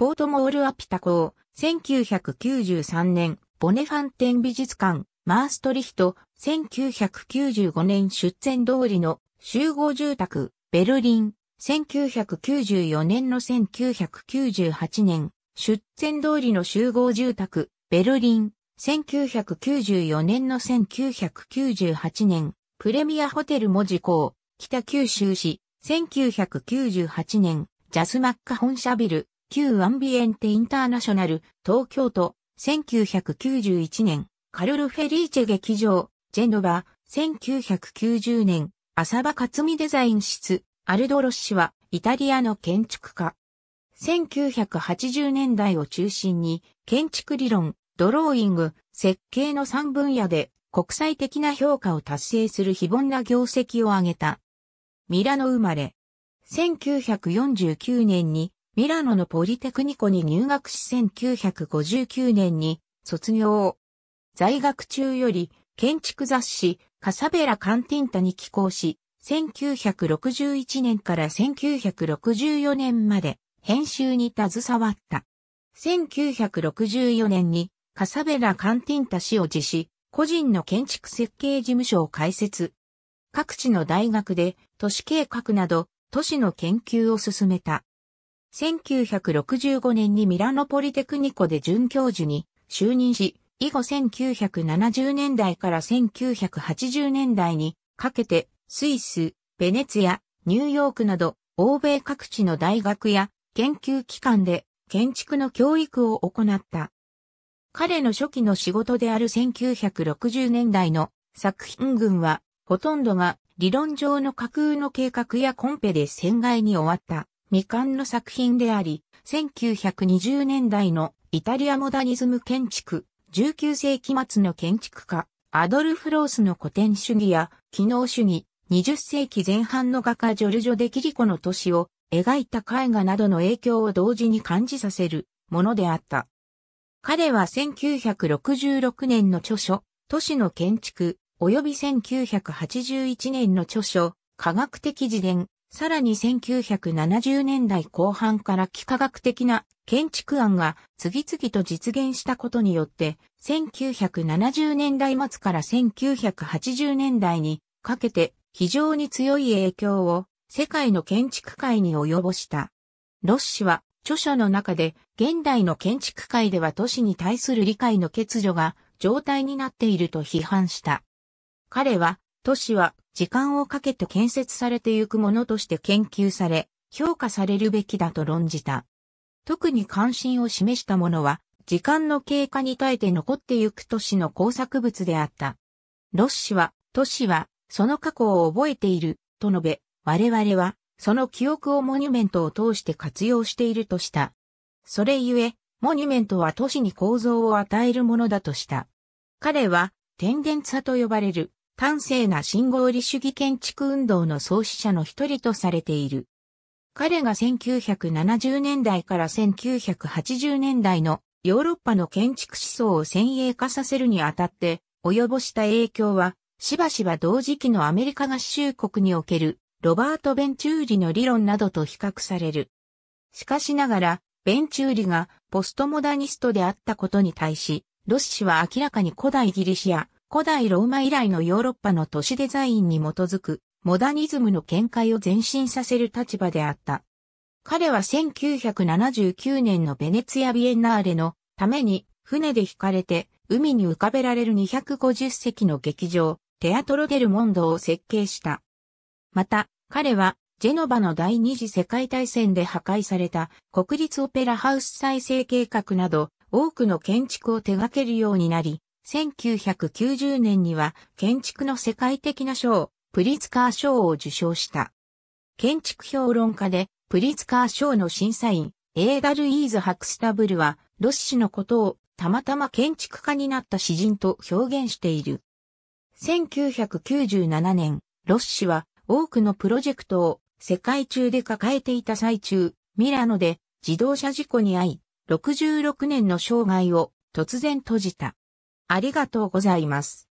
ポートモールアピタ港、1993年、ボネファンテン美術館、マーストリヒト、1995年出展通りの集合住宅、ベルリン、1994年の1998年、出展通りの集合住宅、ベルリン、1994年の1998年、プレミアホテル文字港、北九州市、1998年、ジャスマッカ本社ビル、旧アンビエンテインターナショナル、東京都、1991年、カルル・フェリーチェ劇場、ジェンドバ1990年、浅場克美デザイン室、アルドロッシは、イタリアの建築家。1980年代を中心に、建築理論、ドローイング、設計の3分野で、国際的な評価を達成する非凡な業績を挙げた。ミラノ生まれ。1949年にミラノのポリテクニコに入学し1959年に卒業。在学中より建築雑誌カサベラ・カンティンタに寄稿し、1961年から1964年まで編集に携わった。1964年にカサベラ・カンティンタ氏を辞し、個人の建築設計事務所を開設。各地の大学で都市計画など都市の研究を進めた。1965年にミラノポリテクニコで准教授に就任し、以後1970年代から1980年代にかけてスイス、ベネツィニューヨークなど欧米各地の大学や研究機関で建築の教育を行った。彼の初期の仕事である1960年代の作品群はほとんどが理論上の架空の計画やコンペで戦外に終わった。未完の作品であり、1920年代のイタリアモダニズム建築、19世紀末の建築家、アドルフ・ロースの古典主義や機能主義、20世紀前半の画家ジョルジョ・デ・キリコの都市を描いた絵画などの影響を同時に感じさせるものであった。彼は1966年の著書、都市の建築、及び1981年の著書、科学的自伝、さらに1970年代後半から幾何学的な建築案が次々と実現したことによって、1970年代末から1980年代にかけて非常に強い影響を世界の建築界に及ぼした。ロッシは著書の中で現代の建築界では都市に対する理解の欠如が状態になっていると批判した。彼は都市は時間をかけて建設されてゆくものとして研究され、評価されるべきだと論じた。特に関心を示したものは、時間の経過に耐えて残ってゆく都市の工作物であった。ロッシは、都市は、その過去を覚えている、と述べ、我々は、その記憶をモニュメントを通して活用しているとした。それゆえ、モニュメントは都市に構造を与えるものだとした。彼は、天元差と呼ばれる端正な新合理主義建築運動の創始者の一人とされている。彼が1970年代から1980年代のヨーロッパの建築思想を先鋭化させるにあたって及ぼした影響は、しばしば同時期のアメリカ合衆国におけるロバート・ベンチューリの理論などと比較される。しかしながら、ベンチューリがポストモダニストであったことに対し、ロッシは明らかに古代ギリシア、古代ローマ以来のヨーロッパの都市デザインに基づくモダニズムの見解を前進させる立場であった。彼は1979年のベネツィア・ビエンナーレのために船で引かれて海に浮かべられる250席の劇場、テアトロデルモンドを設計した。また、彼はジェノバの第二次世界大戦で破壊された国立オペラハウス再生計画など多くの建築を手掛けるようになり、1990年には建築の世界的な賞、プリツカー賞を受賞した。建築評論家で、プリツカー賞の審査員、エーダル・イーズ・ハクスタブルは、ロス氏のことをたまたま建築家になった詩人と表現している。1997年、ロス氏は多くのプロジェクトを世界中で抱えていた最中、ミラノで自動車事故に遭い、66年の生涯を突然閉じた。ありがとうございます。